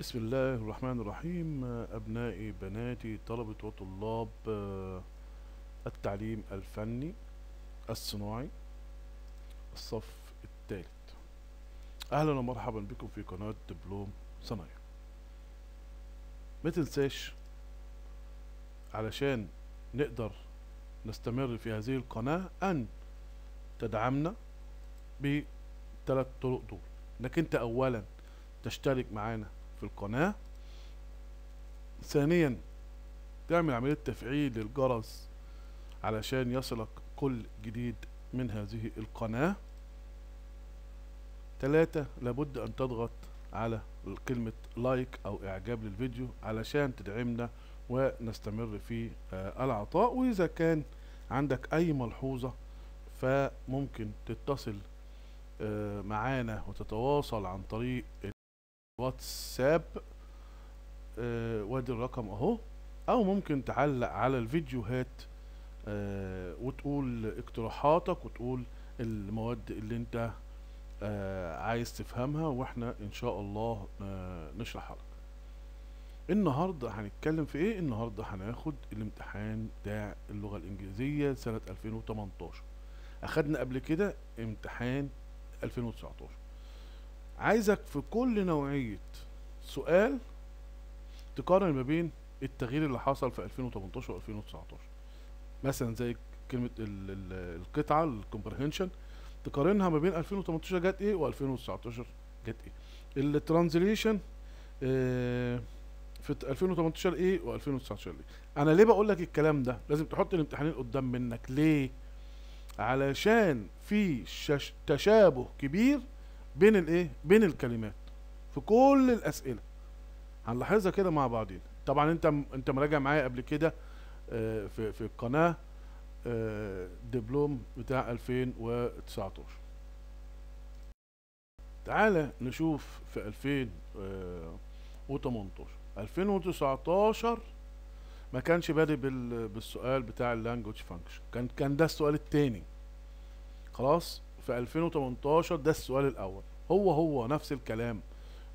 بسم الله الرحمن الرحيم أبنائي بناتي طلبة وطلاب آه، التعليم الفني الصناعي الصف الثالث أهلا ومرحبا بكم في قناة دبلوم صنايع ما تنساش علشان نقدر نستمر في هذه القناة أن تدعمنا بثلاث طرق دول إنك أنت أولا تشترك معانا في القناة ثانيا تعمل عملية تفعيل للجرس علشان يصلك كل جديد من هذه القناة ثلاثة لابد أن تضغط على كلمة لايك أو إعجاب للفيديو علشان تدعمنا ونستمر في آه، العطاء وإذا كان عندك أي ملحوظة فممكن تتصل آه، معانا وتتواصل عن طريق واتساب آه وادي الرقم اهو او ممكن تعلق على الفيديوهات آه وتقول اقتراحاتك وتقول المواد اللي انت آه عايز تفهمها واحنا ان شاء الله آه نشرحها لك النهارده هنتكلم في ايه النهارده هناخد الامتحان بتاع اللغه الانجليزيه سنه 2018 اخدنا قبل كده امتحان 2019 عايزك في كل نوعية سؤال تقارن ما بين التغيير اللي حصل في 2018 و 2019 مثلا زي كلمة القطعة الكومبرهنشن تقارنها ما بين 2018 جت ايه و2019 جت ايه الترانزليشن آه، في 2018 ايه و2019 ايه انا ليه بقول لك الكلام ده لازم تحط الامتحانين قدام منك ليه علشان في تشابه كبير بين الايه بين الكلمات في كل الاسئله هنلاحظها كده مع بعضين طبعا انت انت مراجع معايا قبل كده آه، في في القناه آه، دبلوم بتاع 2019 تعالى نشوف في 2018 2019 ما كانش بادئ بالسؤال بتاع اللانجوج فانكشن كان كان ده السؤال الثاني خلاص في 2018 ده السؤال الاول هو هو نفس الكلام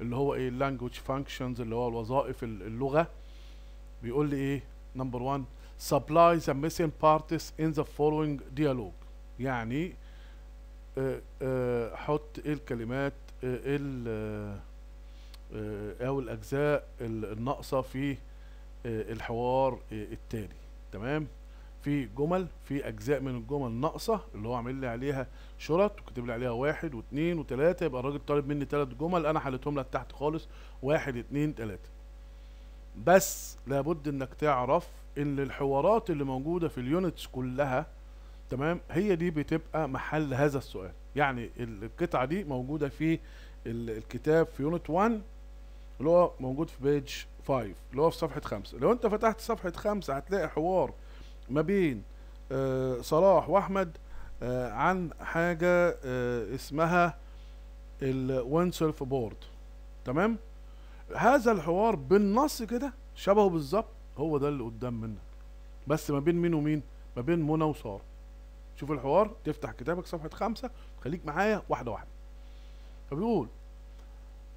اللي هو ايه اللانجوج فانكشنز اللي هو الوظائف اللغه بيقول لي ايه نمبر 1 supply the missing parties in the following dialogue يعني اه اه حط ايه الكلمات ايه او الاجزاء الناقصه في آه، الحوار التالي تمام في جمل في اجزاء من الجمل ناقصه اللي هو عامل لي عليها شرط وكاتب لي عليها واحد واثنين وثلاثه يبقى الراجل طالب مني ثلاث جمل انا حليتهم لك تحت خالص واحد اثنين ثلاثه بس لابد انك تعرف ان الحوارات اللي موجوده في اليونتس كلها تمام هي دي بتبقى محل هذا السؤال يعني القطعه دي موجوده في الكتاب في يونت 1 اللي هو موجود في بيج 5 اللي هو في صفحه 5 لو انت فتحت صفحه 5 هتلاقي حوار ما بين آه، صلاح واحمد آه، عن حاجه آه، اسمها الوان سيلف بورد تمام هذا الحوار بالنص كده شبهه بالظبط هو ده اللي قدام منك بس ما بين مين ومين ما بين منى وساره شوف الحوار تفتح كتابك صفحه خمسة خليك معايا واحده واحده فبيقول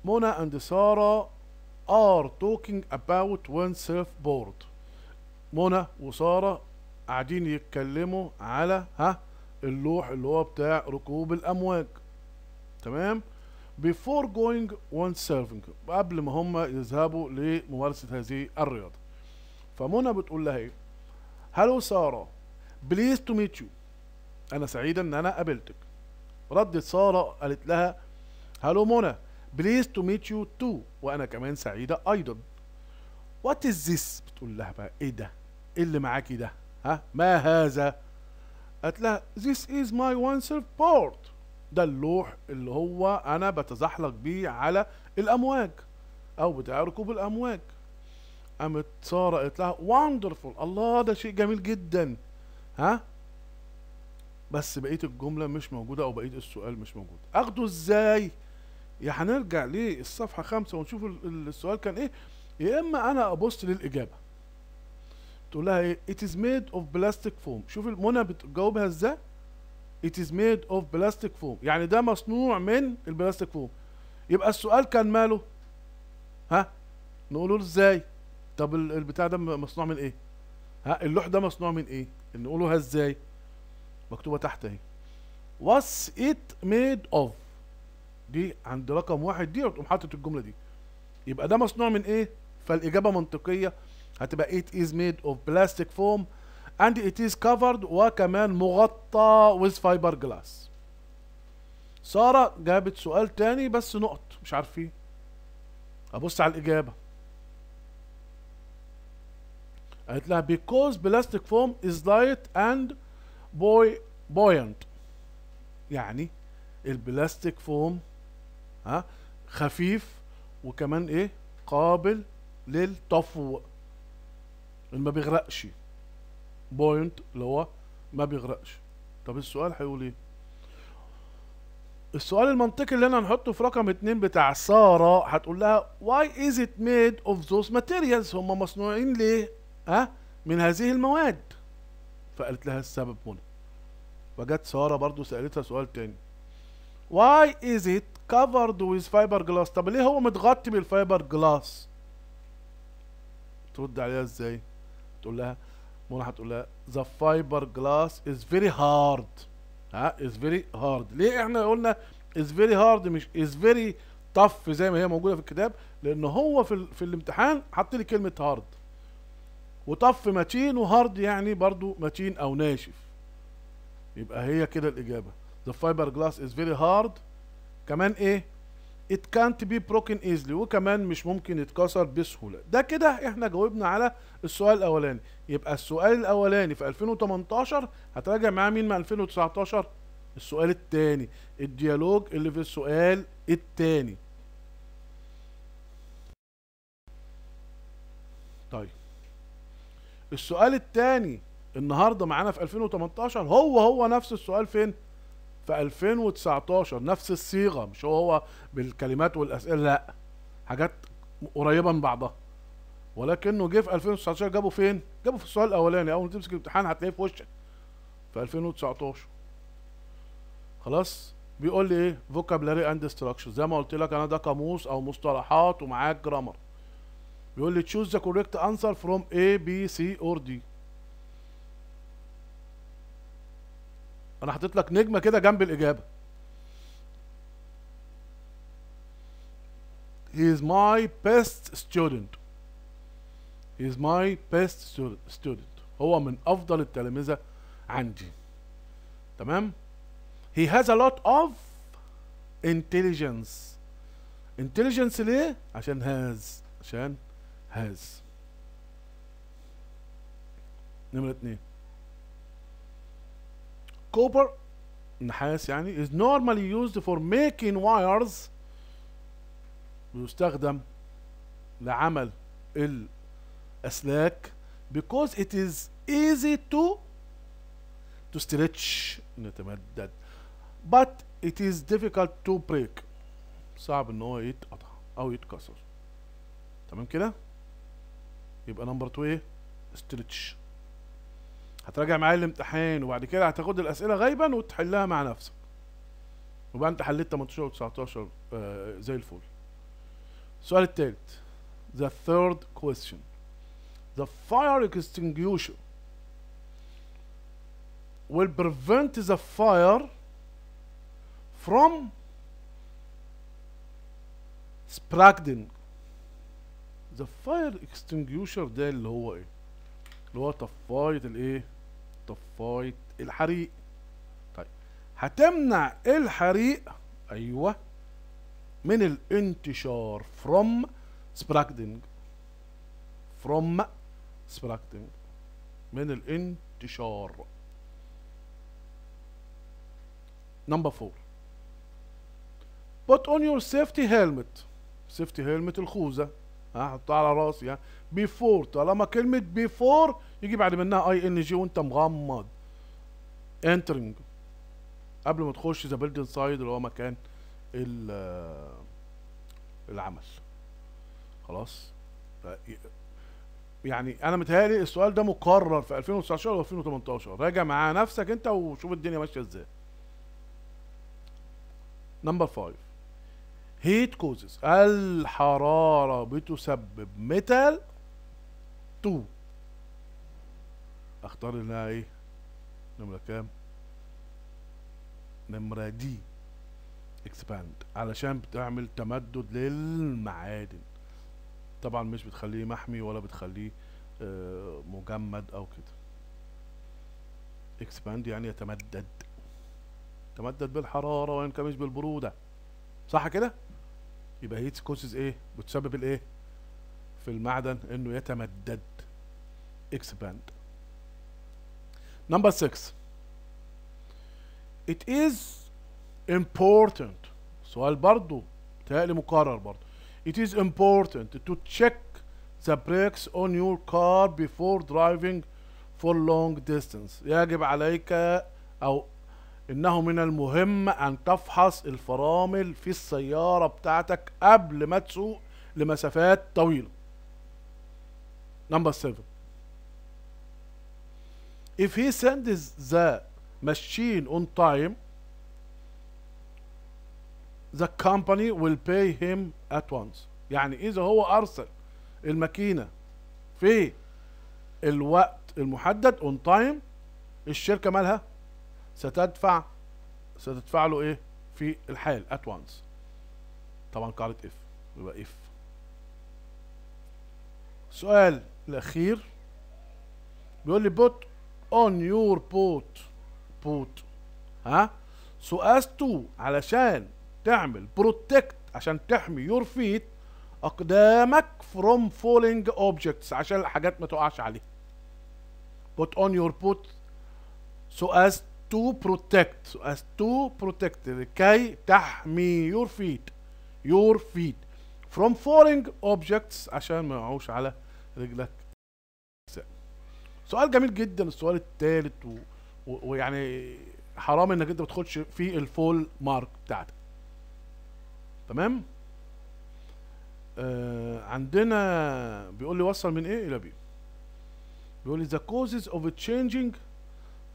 منى اند ساره are talking about one سيلف بورد منى وساره قاعدين يتكلموا على ها اللوح اللي هو بتاع ركوب الامواج تمام بيفور جوينج وان سيرفنج قبل ما هم يذهبوا لممارسه هذه الرياضه فمنى بتقول لها ايه هلو ساره بليز تو ميت يو انا سعيده ان انا قابلتك ردت ساره قالت لها هلو منى بليز تو ميت يو تو وانا كمان سعيده ايضا وات از ذس بتقول لها بقى ايه ده ايه اللي معاكي ده ها ما هذا قالت لها this is my one self port ده اللوح اللي هو انا بتزحلق بيه على الامواج او بتاع ركوب الامواج قامت ساره قالت لها Wonderful الله ده شيء جميل جدا ها بس بقيه الجمله مش موجوده او بقيه السؤال مش موجود اخده ازاي يا هنرجع للصفحه خمسة ونشوف السؤال كان ايه يا اما انا ابص للاجابه تقول لها ايه it is made of plastic foam شوف منى بتجاوبها ازاي it is made of plastic foam يعني ده مصنوع من البلاستيك فوم يبقى السؤال كان ماله ها نقوله له ازاي طب البتاع ده مصنوع من ايه ها اللوح ده مصنوع من ايه نقولها ازاي مكتوبه تحت اهي what's it made of دي عند رقم واحد دي وتقوم حاطط الجمله دي يبقى ده مصنوع من ايه فالاجابه منطقيه هتبقى it is made of plastic foam and it is covered وكمان مغطى with fiber glass سارة جابت سؤال تاني بس نقط مش عارفين ابص على الاجابة قالت لها because plastic foam is light and boy buoyant يعني البلاستيك فوم ها خفيف وكمان ايه قابل للطفو اللي ما بيغرقش بوينت اللي هو ما بيغرقش طب السؤال هيقول ايه السؤال المنطقي اللي انا هنحطه في رقم اتنين بتاع سارة هتقول لها why is it made of those materials هم مصنوعين ليه ها من هذه المواد فقالت لها السبب هنا فجت سارة برضو سألتها سؤال تاني why is it covered with fiber glass طب ليه هو متغطي بالفايبر جلاس ترد عليها ازاي تقول لها منى هتقول لها ذا فايبر جلاس از فيري هارد ها از فيري هارد ليه احنا قلنا از فيري هارد مش از فيري طف زي ما هي موجوده في الكتاب لان هو في, في الامتحان حط لي كلمه هارد وطف متين وهارد يعني برضو متين او ناشف يبقى هي كده الاجابه the جلاس is very hard كمان ايه it can't be broken easily وكمان مش ممكن يتكسر بسهولة ده كده احنا جاوبنا على السؤال الاولاني يبقى السؤال الاولاني في 2018 هتراجع معاه مين مع 2019 السؤال التاني الديالوج اللي في السؤال التاني طيب السؤال التاني النهارده معانا في 2018 هو هو نفس السؤال فين في 2019 نفس الصيغه مش هو هو بالكلمات والاسئله لا حاجات قريبه من بعضها ولكنه جه في 2019 جابه فين؟ جابه في السؤال الاولاني اول ما تمسك الامتحان هتلاقيه في وشك في 2019 خلاص بيقول لي ايه فوكابلاري اند ستراكشر زي ما قلت لك انا ده قاموس او مصطلحات ومعاك جرامر بيقول لي تشوز ذا كوريكت انسر فروم اي بي سي اور دي انا حطيت لك نجمه كده جنب الاجابه he is my best student he is my best student هو من افضل التلامذه عندي تمام he has a lot of intelligence intelligence ليه عشان has عشان has نمرة اتنين كوبر النحاس يعني is normally used for making wires ويستخدم لعمل الأسلاك because it is easy to to stretch نتمدد but it is difficult to break صعب ان هو يتقطع او يتكسر تمام كده يبقى نمبر 2 ايه stretch هتراجع معايا الامتحان وبعد كده هتاخد الاسئله غايبا وتحلها مع نفسك وبقى انت حليت 18 و19 آه زي الفل السؤال الثالث the third question the fire extinguisher will prevent the fire from spreading the fire extinguisher ده اللي هو ايه اللي هو طفايه الايه طفايه الحريق طيب هتمنع الحريق ايوه من الانتشار فروم سبراكتنج فروم سبراكتنج من الانتشار نمبر 4 put on your safety helmet safety helmet الخوذه هحطها على راسي before طالما كلمه before يجي بعد منها اي ان جي وانت مغمض انترنج قبل ما تخش ذا بيلدن سايد اللي هو مكان العمل خلاص يعني انا متهيألي السؤال ده مقرر في 2019 و 2018 راجع مع نفسك انت وشوف الدنيا ماشيه ازاي نمبر 5 هيت كوزز الحراره بتسبب ميتال 2 اختار لها ايه نمرة كام نمرة دي اكسباند علشان بتعمل تمدد للمعادن طبعا مش بتخليه محمي ولا بتخليه آه، مجمد او كده اكسباند يعني يتمدد تمدد بالحراره وان كان مش بالبروده صح كده يبقى هيت كوسز ايه بتسبب الايه في المعدن انه يتمدد اكسباند Number six. It is important سؤال برضو تهيألي مقرر برضو It is important to check the brakes on your car before driving for long distance يجب عليك أو إنه من المهم أن تفحص الفرامل في السيارة بتاعتك قبل ما تسوق لمسافات طويلة. Number seven. If he sends the machine on time, the company will pay him at once. يعني إذا هو أرسل الماكينة في الوقت المحدد on time الشركة مالها ستدفع ستدفع له إيه في الحال at once طبعا قاعدة if يبقى if سؤال الأخير بيقول لي put on your boat boat ها so as to علشان تعمل protect عشان تحمي your feet اقدامك from falling objects عشان الحاجات ما تقعش عليها put on your boot so as to protect so as to protect لكي تحمي your feet your feet from falling objects عشان ما يقعوش على رجلك سؤال جميل جدا السؤال الثالث ويعني حرام انك انت ما تدخلش في الفول مارك بتاعتك تمام آه عندنا بيقول لي وصل من ايه الى بي بيقول لي the causes of changing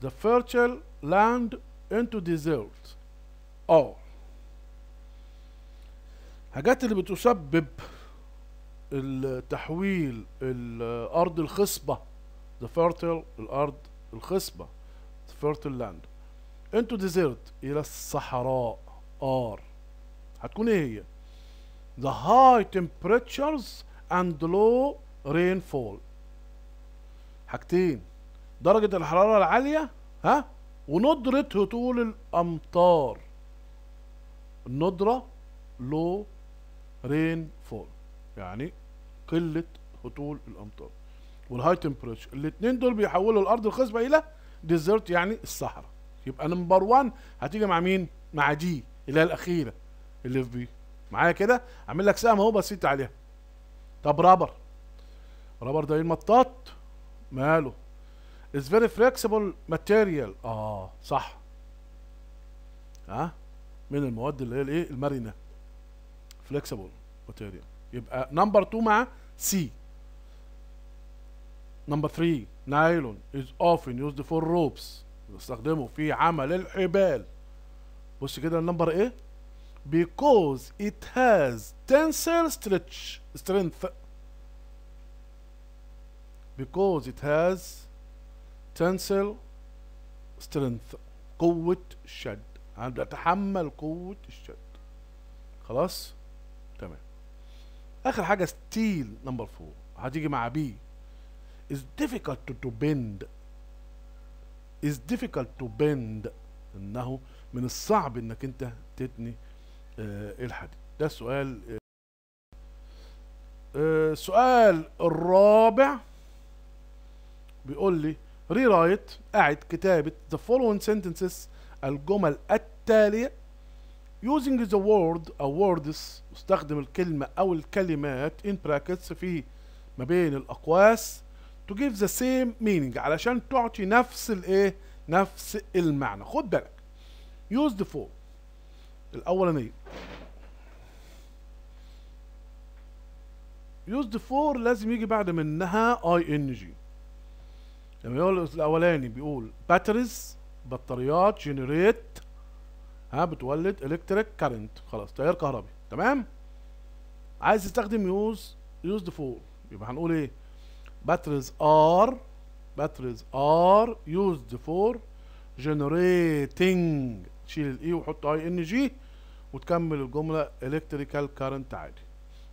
the fertile land into desert اه حاجات اللي بتسبب تحويل الارض الخصبه the fertile الأرض الخصبة the fertile land into desert إلى الصحراء آر هتكون إيه هي the high temperatures and low rainfall حاجتين درجة الحرارة العالية ها وندرة هطول الأمطار الندرة low rainfall يعني قلة هطول الأمطار والهاي تمبريتشر الاثنين دول بيحولوا الارض الخصبه الى ديزرت يعني الصحراء يبقى نمبر 1 هتيجي مع مين مع دي اللي هي الاخيره اللي في بي معايا كده اعمل لك سهم اهو بسيط عليها طب رابر رابر ده ايه المطاط ماله از فيري فليكسيبل ماتيريال اه صح ها من المواد اللي هي الايه المرنه فليكسيبل ماتيريال يبقى نمبر 2 مع سي نمبر 3 نايلون is often used for ropes بنستخدمه في عمل الحبال بص كده النمبر ايه because it has tensile ستريتش strength because it has tensile strength قوة الشد أنا بدي أتحمل قوة الشد خلاص تمام آخر حاجة ستيل نمبر فور هتيجي مع بي is difficult to, to bend. is difficult to bend. انه من الصعب انك انت تتني آه الحديد ده سؤال السؤال آه, آه، الرابع بيقول لي ريرايت قاعد كتابة the following sentences الجمل التالية using the word أو words استخدم الكلمة أو الكلمات in brackets في ما بين الأقواس to give the same meaning علشان تعطي نفس الايه نفس المعنى خد بالك used for الاولانيه used for لازم يجي بعد منها ing لما يقول الاولاني بيقول batteries بطاريات generate ها بتولد electric current خلاص تيار كهربي تمام عايز تستخدم use used for يبقى هنقول ايه batteries are batteries are used for generating شيل الاي وحط اي ان جي وتكمل الجمله electrical current عادي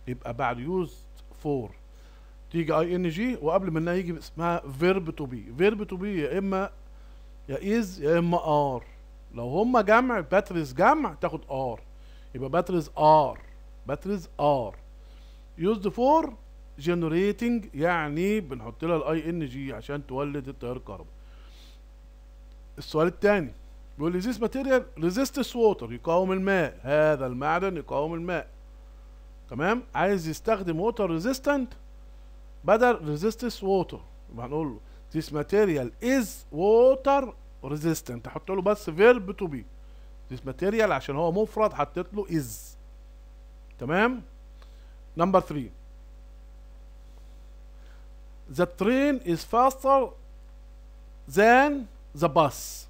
يبقى بعد used for تيجي اي ان جي وقبل ما يجي اسمها verb to be verb to be يا اما يا از يا اما are لو هما جمع batteries جمع تاخد are يبقى batteries are batteries are used for جنريتنج يعني بنحط لها الاي ان جي عشان تولد التيار الكهربائي السؤال الثاني بيقول لي ذيس ماتيريال ريزيستس ووتر يقاوم الماء هذا المعدن يقاوم الماء تمام عايز يستخدم ووتر ريزيستنت بدل ريزيستس ووتر يبقى هنقول له ذيس ماتيريال از ووتر ريزيستنت احط له بس فيرب تو بي ذيس ماتيريال عشان هو مفرد حطيت له از تمام نمبر 3 the train is faster than the bus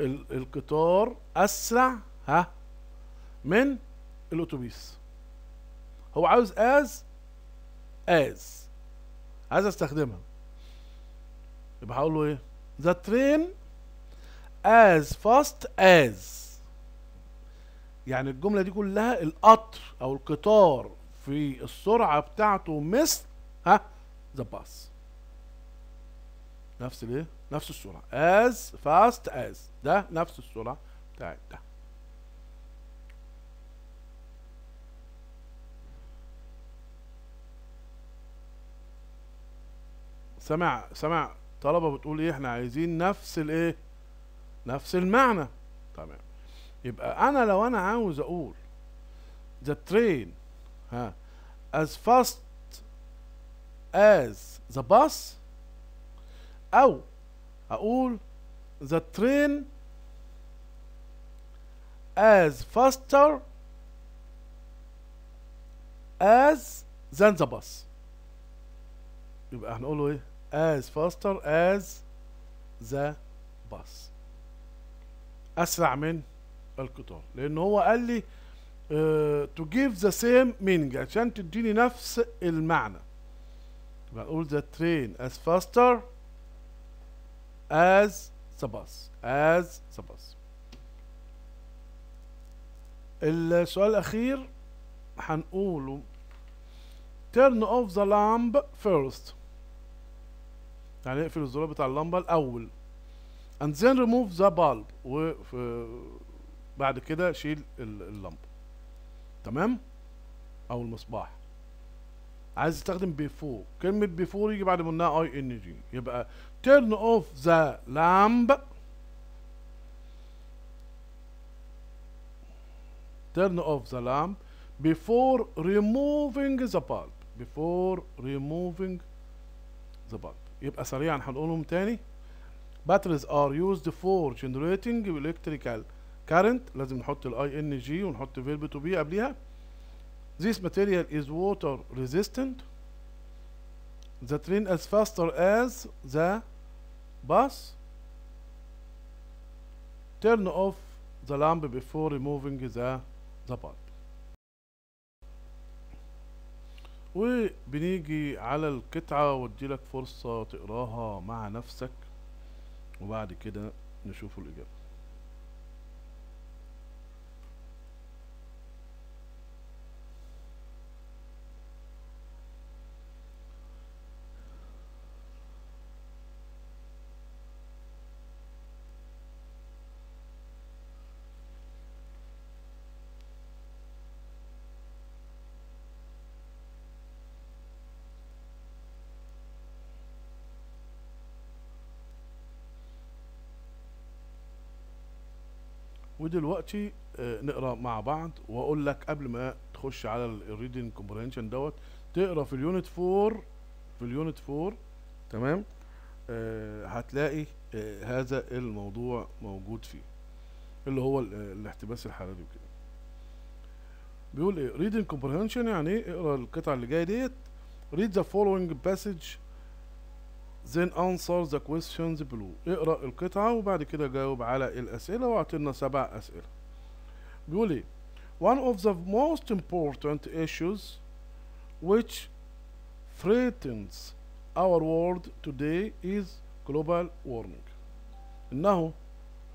القطار اسرع ها من الاتوبيس هو عاوز از از عايز استخدمها يبقى هقول له ايه the train as fast as يعني الجمله دي كلها القطر او القطار في السرعه بتاعته مثل ها the bus نفس الايه نفس السرعه as fast as ده نفس السرعه بتاعت ده سمع سمع طلبه بتقول ايه احنا عايزين نفس الايه نفس المعنى تمام يبقى انا لو انا عاوز اقول the train ها as fast as the bus أو أقول the train as faster as than the bus يبقى هنقوله ايه as faster as the bus أسرع من القطار لأن هو قال لي uh, to give the same meaning عشان تديني نفس المعنى بقول the train as faster as the bus as the bus السؤال الأخير هنقوله turn off the lamp first يعني اقفل الزرار بتاع اللمبة الأول and then remove the bulb وبعد كده شيل اللمبة تمام أو المصباح عايز استخدم بيفور كلمة بيفور يجي بعد منها اي ان جي يبقى turn off the lamp turn off the lamp before removing the bulb before removing the bulb يبقى سريعا هنقولهم تاني batteries are used for generating electrical current لازم نحط ال ING ونحط verb to بي قبليها This material is water resistant. The train is faster as the bus. Turn off the lamp before removing the, the bulb. وبنيجي على القطعة وادي لك فرصة تقراها مع نفسك وبعد كده نشوف الإجابة ودلوقتي آه، نقرا مع بعض واقول لك قبل ما تخش على الريدنج كومبرهنشن دوت تقرا في اليونت 4 في اليونت 4 تمام آه، هتلاقي آه، هذا الموضوع موجود فيه اللي هو الاحتباس الحراري وكده بيقول ايه ريدنج كومبرهنشن يعني ايه اقرا القطعه اللي جايه ديت read the following passage then answer the questions below اقرأ القطعة وبعد كده جاوب على الأسئلة واعطينا سبع أسئلة بيقول إيه one of the most important issues which threatens our world today is global warming إنه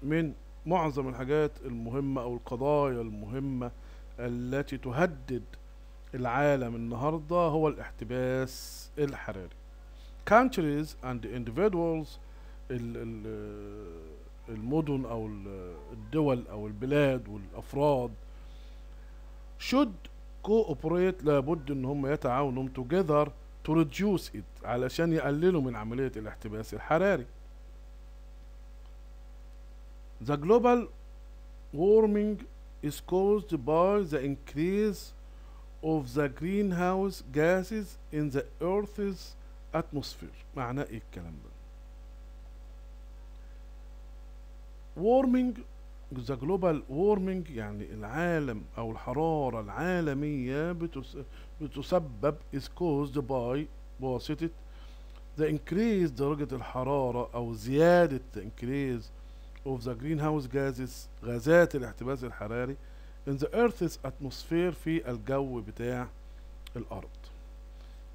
من معظم الحاجات المهمة أو القضايا المهمة التي تهدد العالم النهاردة هو الاحتباس الحراري countries and individuals المدن أو الدول أو البلاد والأفراد should cooperate لابد إن هم يتعاونوا together to reduce it علشان يقللوا من عملية الاحتباس الحراري The global warming is caused by the increase of the greenhouse gases in the earth's اتموسفير معناه ايه الكلام ده وورمنج ذا جلوبال وورمنج يعني العالم او الحراره العالميه بتسبب از كوزد باي بواسطه ذا انكريز درجه الحراره او زياده انكريز اوف ذا جرين هاوس جازز غازات الاحتباس الحراري in the earth's atmosphere في الجو بتاع الارض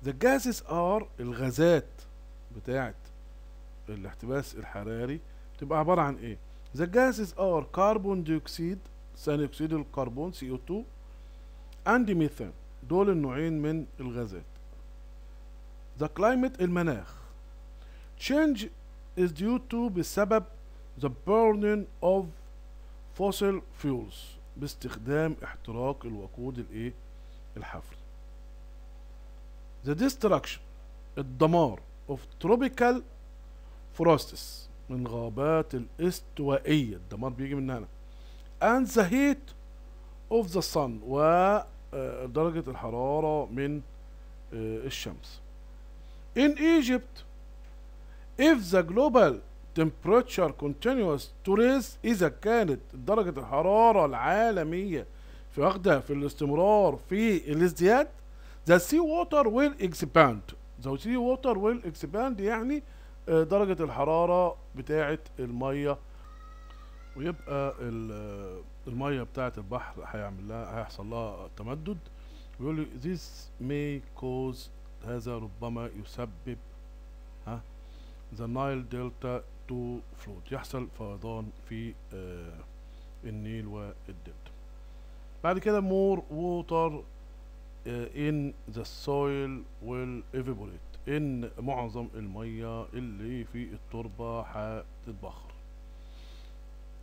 The gases are الغازات بتاعة الاحتباس الحراري بتبقى عبارة عن ايه The gases are carbon dioxide ثاني اكسيد الكربون CO2 and methane دول النوعين من الغازات The climate المناخ Change is due to بسبب the burning of fossil fuels باستخدام احتراق الوقود الايه الحفري the destruction الدمار of tropical forests من غابات الاستوائية الدمار بيجي من هنا and the heat of the sun ودرجة آه، الحرارة من آه، الشمس in Egypt if the global temperature continues to rise إذا كانت درجة الحرارة العالمية في واخدة في الاستمرار في الازدياد The sea water will expand. The sea water will expand يعني آه، درجة الحرارة بتاعة المية ويبقى آه، المية بتاعة البحر هيعمل لها هيحصل لها تمدد ويقول لي this may cause هذا ربما يسبب ها the Nile Delta to flood يحصل فيضان في آه، النيل والدلتا بعد كده more water ان آه، the soil will evaporate ان معظم المية اللي في التربة هتتبخر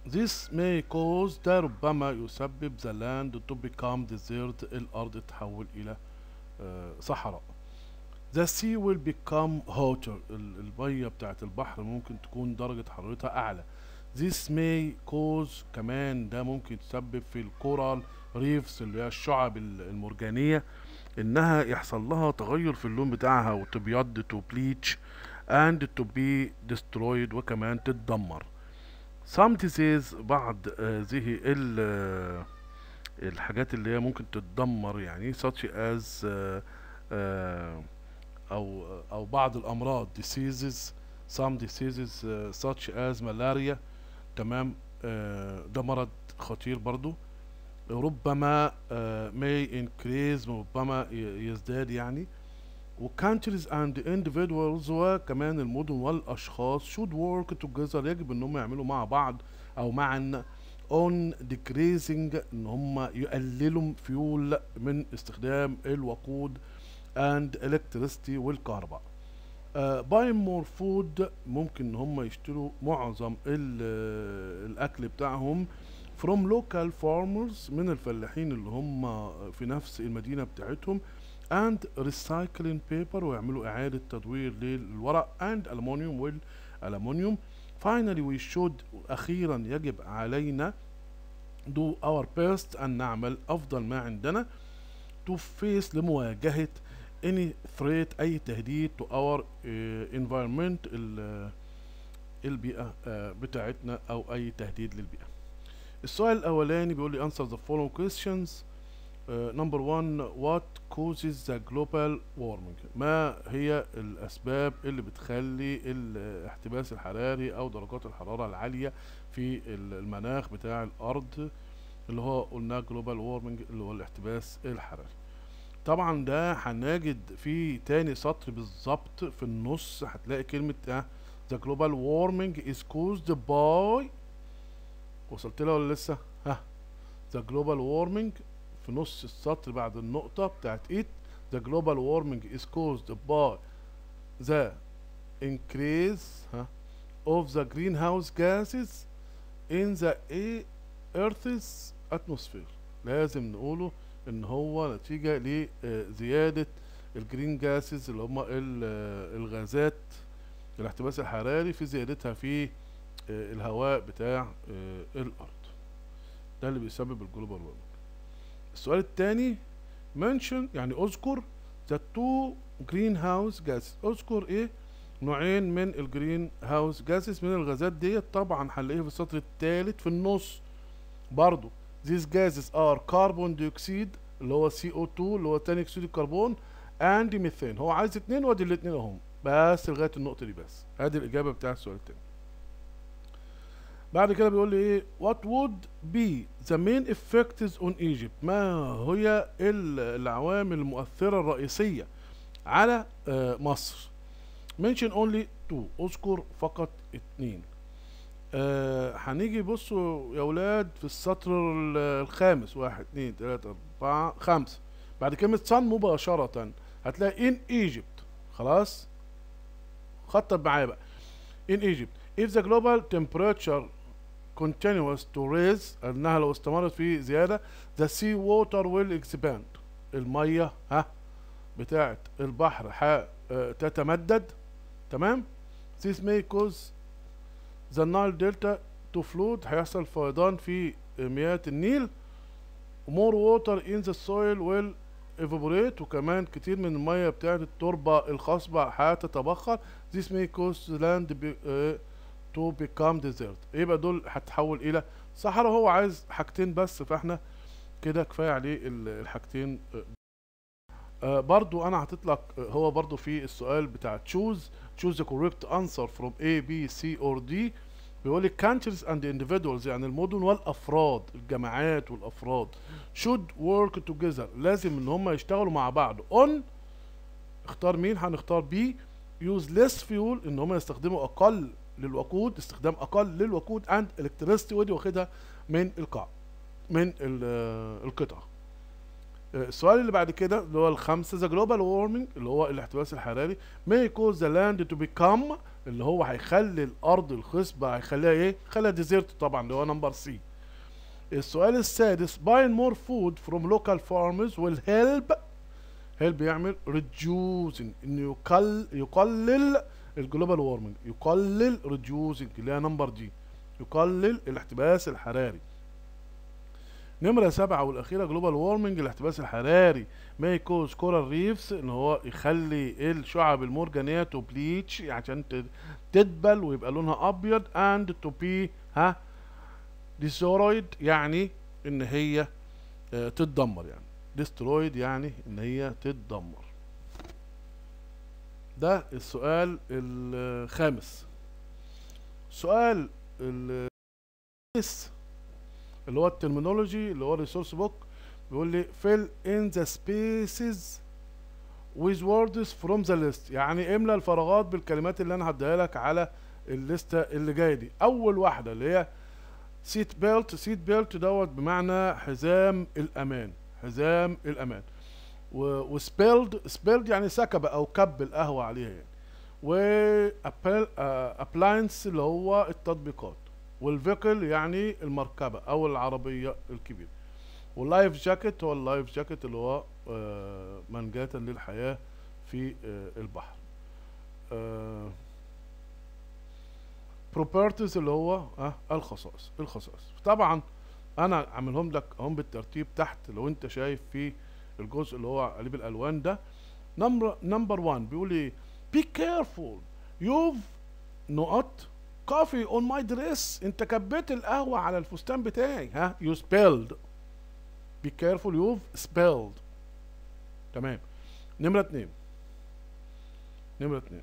This may cause ده ربما يسبب the land to become desert الأرض تتحول إلى آه، صحراء The sea will become hotter المية بتاعت البحر ممكن تكون درجة حرارتها أعلى This may cause كمان ده ممكن تسبب في الكورال ريفز اللي هي الشعب المرجانيه انها يحصل لها تغير في اللون بتاعها وتبيض تو بليتش اند تو بي ديسترويد وكمان تتدمر something says بعض هذه آه، ال آه، الحاجات اللي هي ممكن تتدمر يعني ساتش از آه، او او بعض الامراض ديزيزز سام ديزيزز ساتش از ملاريا تمام ده مرض خطير برضو ربما آه، may increase ربما يزداد يعني و countries and individuals وكمان المدن والأشخاص should work together يجب إن هم يعملوا مع بعض أو معا on decreasing إن هم يقللوا فيول من استخدام الوقود and electricity والكهرباء باي مور فود ممكن إن هم يشتروا معظم الأكل بتاعهم فروم لوكال فارمرز من الفلاحين اللي هم في نفس المدينة بتاعتهم اند ريسايكلينج بيبر ويعملوا اعادة تدوير للورق اند المونيوم والالمونيوم فاينلي وي شود اخيرا يجب علينا دو اور best ان نعمل افضل ما عندنا تو فيس لمواجهة اني ثريت اي تهديد تو اور انفايرمنت البيئة eh, بتاعتنا او اي تهديد للبيئة السؤال الاولاني بيقول لي answer the following questions uh, number one what causes the global warming ما هي الاسباب اللي بتخلي الاحتباس الحراري او درجات الحراره العاليه في المناخ بتاع الارض اللي هو قلناه جلوبال warming اللي هو الاحتباس الحراري طبعا ده هنجد في تاني سطر بالظبط في النص هتلاقي كلمه ذا آه، جلوبال warming از كوزد باي وصلت لها ولا لسه ها ذا جلوبال وورمنج في نص السطر بعد النقطة بتاعت إيت the global warming is caused by the increase اوف of the greenhouse gases in the earth's atmosphere لازم نقوله ان هو نتيجة لزيادة الجرين جاسز اللي هم الغازات الاحتباس الحراري في زيادتها في آه، الهواء بتاع آه، الارض ده اللي بيسبب الجلوبال وورمنج السؤال الثاني منشن يعني اذكر ذا تو جرين هاوس جاز اذكر ايه نوعين من الجرين هاوس جازز من الغازات ديت طبعا هنلاقيها في السطر الثالث في النص برضو these gases are carbon dioxide اللي هو CO2 اللي هو ثاني اكسيد الكربون and ميثين هو عايز اثنين وادي الاثنين اهم بس لغايه النقطه دي بس ادي الاجابه بتاع السؤال التاني بعد كده بيقول لي ايه وات وود بي ذا مين effects اون ايجيبت ما هي العوامل المؤثره الرئيسيه على آه، مصر منشن اونلي تو اذكر فقط اتنين آه، هنيجي أه بصوا يا ولاد في السطر الخامس واحد اتنين تلاتة اربعة خمسة بعد كلمة صن مباشرة هتلاقي ان ايجيبت خلاص خطب معايا بقى in Egypt if the global temperature continuous to raise انها لو استمرت في زياده the sea water will expand الميه ها بتاعت البحر تتمدد تمام this may cause the Nile Delta to flood هيحصل فيضان في مياه النيل more water in the soil will evaporate وكمان كتير من المية بتاعت التربة الخصبة هتتبخر this may cause land تو بيكام ديزيرت يبقى دول هتحول الى صحراء هو عايز حاجتين بس فاحنا كده كفايه عليه الحاجتين آه، برضو انا لك آه، هو برضو في السؤال بتاع تشوز تشوز the correct answer from A B C or D بيقول لك countries and individuals يعني المدن والافراد الجماعات والافراد should work together لازم ان هم يشتغلوا مع بعض on اختار مين هنختار B use less fuel ان هم يستخدموا اقل للوقود استخدام اقل للوقود اند الكتريستي ودي واخدها من القاع من آه، القطع آه، السؤال اللي بعد كده اللي هو الخمسه ذا جلوبال وورمنج اللي هو الاحتباس الحراري may cause the land to become اللي هو هيخلي الارض الخصبه هيخليها ايه؟ خليها ديزيرت طبعا اللي هو نمبر سي. السؤال السادس buying more food from local farmers will help help يعمل reducing انه يقل يقلل الجلوبال وورمنج يقلل ريديوسنج اللي هي نمبر دي يقلل الاحتباس الحراري نمرة سبعة والأخيرة جلوبال وورمنج الاحتباس الحراري ماي كوز كورال ريفز إن هو يخلي الشعب المرجانية تو بليتش عشان تدبل ويبقى لونها أبيض أند تو بي ها يعني آه، ديسترويد يعني. يعني إن هي تتدمر يعني ديسترويد يعني إن هي تتدمر ده السؤال الخامس سؤال السادس اللي هو الترمينولوجي اللي هو الريسورس بوك بيقول لي fill in the spaces with words from the list يعني املى الفراغات بالكلمات اللي انا هديها لك على الليسته اللي جايه دي اول واحده اللي هي سيت بيلت سيت بيلت دوت بمعنى حزام الامان حزام الامان وسبيلد سبيلد يعني سكب او كب القهوه عليها يعني وابلاينس اللي هو التطبيقات والفيكل يعني المركبه او العربيه الكبيره واللايف جاكيت هو اللايف جاكيت اللي هو منجاة للحياه في البحر بروبرتيز اللي هو اه الخصائص الخصائص طبعا انا عاملهم لك هم بالترتيب تحت لو انت شايف في الجزء اللي هو قليب الالوان ده نمبر نمبر 1 بيقول ايه بي كيرفول يوف نقط كوفي اون ماي دريس انت كبيت القهوه على الفستان بتاعي ها يو سبيلد بي كيرفول يوف سبيلد تمام نمره 2 نمره 2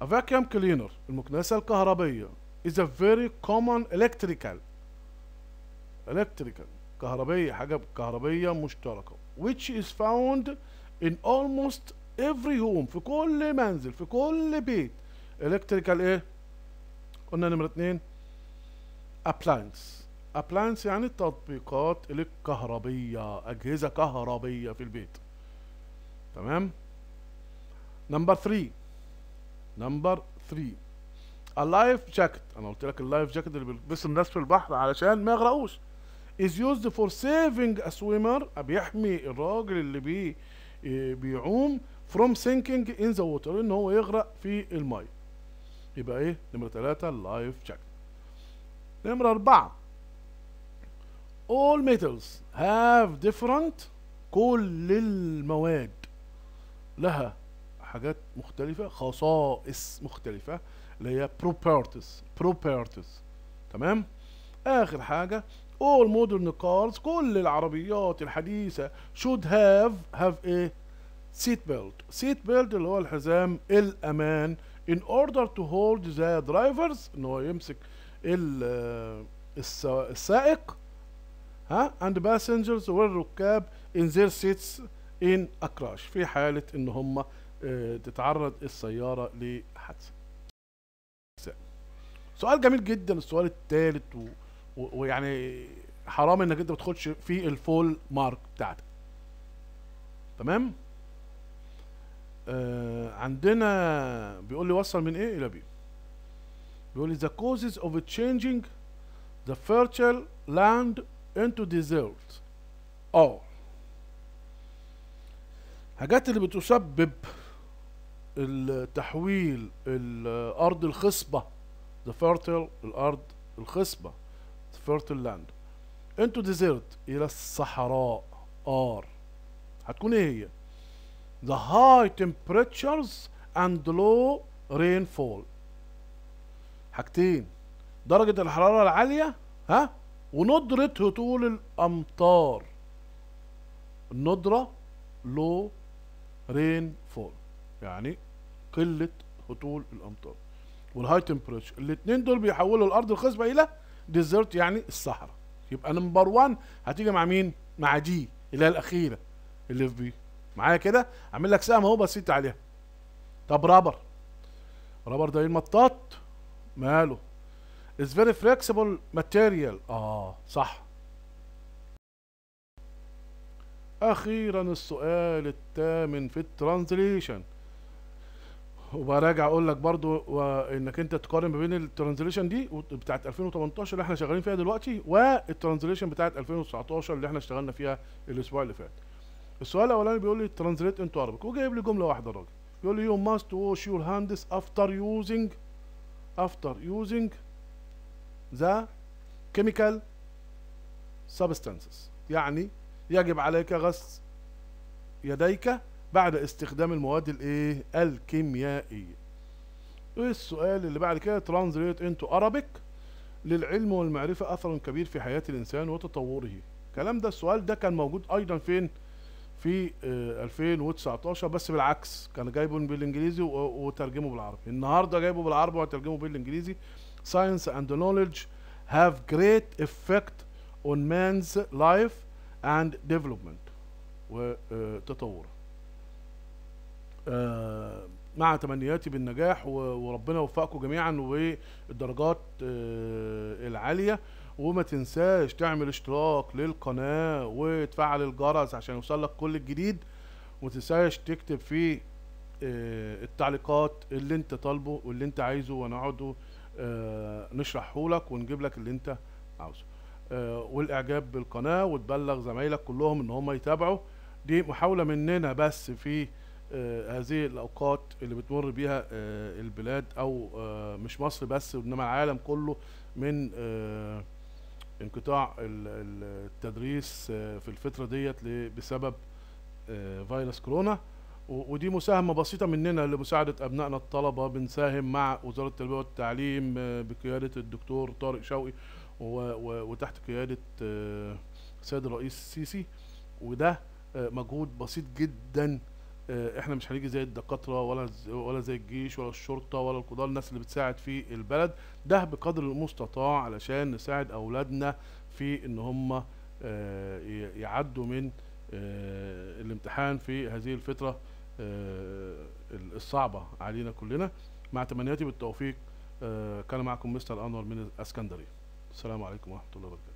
A vacuum cleaner المكنسة الكهربية is a very common electrical electrical كهربية حاجة كهربية مشتركة which is found in almost every home في كل منزل في كل بيت electrical ايه قلنا نمرة اتنين appliance appliance يعني التطبيقات الكهربية أجهزة كهربية في البيت تمام نمبر ثري نمبر ثري اللايف جاكت انا قلت لك اللايف جاكت اللي بيلبسه الناس في البحر علشان ما يغرقوش is used for saving a swimmer بيحمي الراجل اللي بي آه، بيعوم from sinking in the water ان هو يغرق في الميه يبقى ايه نمره 3 لايف جاكيت نمره 4 all metals have different كل المواد لها حاجات مختلفة خصائص مختلفة اللي هي properties properties تمام آخر حاجة all modern cars كل العربيات الحديثة should have have a seat belt seat belt اللي هو الحزام الأمان in order to hold the drivers ان هو يمسك السائق ها and passengers والركاب in their seats in a crash في حالة ان هم آه، تتعرض السيارة لحادثة سؤال جميل جدا السؤال الثالث و... ويعني حرام انك انت ما تدخلش في الفول مارك بتاعتك تمام آه عندنا بيقول لي وصل من ايه الى بي بيقول لي the causes of changing the fertile land into desert اه حاجات اللي بتسبب تحويل الارض الخصبه the fertile الارض الخصبه fertile land into desert إلى الصحراء آر هتكون إيه هي؟ the high temperatures and low rainfall حاجتين درجة الحرارة العالية ها وندرة هطول الأمطار الندرة لو rainfall يعني قلة هطول الأمطار والهاي تمبريتشر الاتنين دول بيحولوا الأرض الخصبة إلى ديزرت يعني الصحراء يبقى نمبر 1 هتيجي مع مين مع دي اللي هي الاخيره اللي في بي معايا كده اعمل لك سهم اهو بسيط عليها طب رابر رابر ده ايه المطاط ماله از very flexible material اه صح اخيرا السؤال الثامن في الترانزليشن وبراجع اقول لك برضو انك انت تقارن ما بين الترانزليشن دي بتاعت 2018 اللي احنا شغالين فيها دلوقتي والترانزليشن بتاعت 2019 اللي احنا اشتغلنا فيها الاسبوع اللي فات السؤال الاولاني بيقول لي ترانزليت انتو عربيك وجايب لي جمله واحده راجل بيقول لي يو ماست واش يور هاندس افتر يوزنج افتر يوزنج ذا كيميكال سبستانسز يعني يجب عليك غسل يديك بعد استخدام المواد الايه الكيميائيه ايه السؤال اللي بعد كده ترانزليت انتو ارابيك للعلم والمعرفه اثر كبير في حياه الانسان وتطوره الكلام ده السؤال ده كان موجود ايضا فين في 2019 آه، بس بالعكس كان جايبه بالانجليزي وترجمه بالعربي النهارده جايبه بالعربي وهترجمه بالانجليزي ساينس اند نوليدج هاف جريت افكت اون مانز لايف اند ديفلوبمنت وتطوره آه، مع تمنياتي بالنجاح وربنا يوفقكم جميعا والدرجات آه، العاليه وما تنساش تعمل اشتراك للقناه وتفعل الجرس عشان يوصلك كل الجديد وما تنساش تكتب في آه، التعليقات اللي انت طالبه واللي انت عايزه ونقعد نشرحه لك ونجيب لك اللي انت عاوزه والاعجاب بالقناه وتبلغ زمايلك كلهم ان هم يتابعوا دي محاوله مننا بس في آه، هذه الاوقات اللي بتمر بيها آه، البلاد او آه، مش مصر بس وانما العالم كله من انقطاع التدريس في الفتره ديت بسبب فيروس كورونا ودي مساهمه بسيطه مننا لمساعده ابنائنا الطلبه بنساهم مع وزاره التربيه والتعليم بقياده الدكتور طارق شوقي وتحت قياده السيد الرئيس السيسي وده مجهود بسيط جدا آه، احنا مش هنيجي زي الدكاتره ولا ولا زي الجيش ولا الشرطه ولا القضاه الناس اللي بتساعد في البلد ده بقدر المستطاع علشان نساعد اولادنا في ان هم آه، يعدوا من آه، الامتحان في هذه الفتره الصعبه علينا كلنا مع تمنياتي بالتوفيق كان معكم مستر انور من الاسكندريه السلام عليكم ورحمه الله وبركاته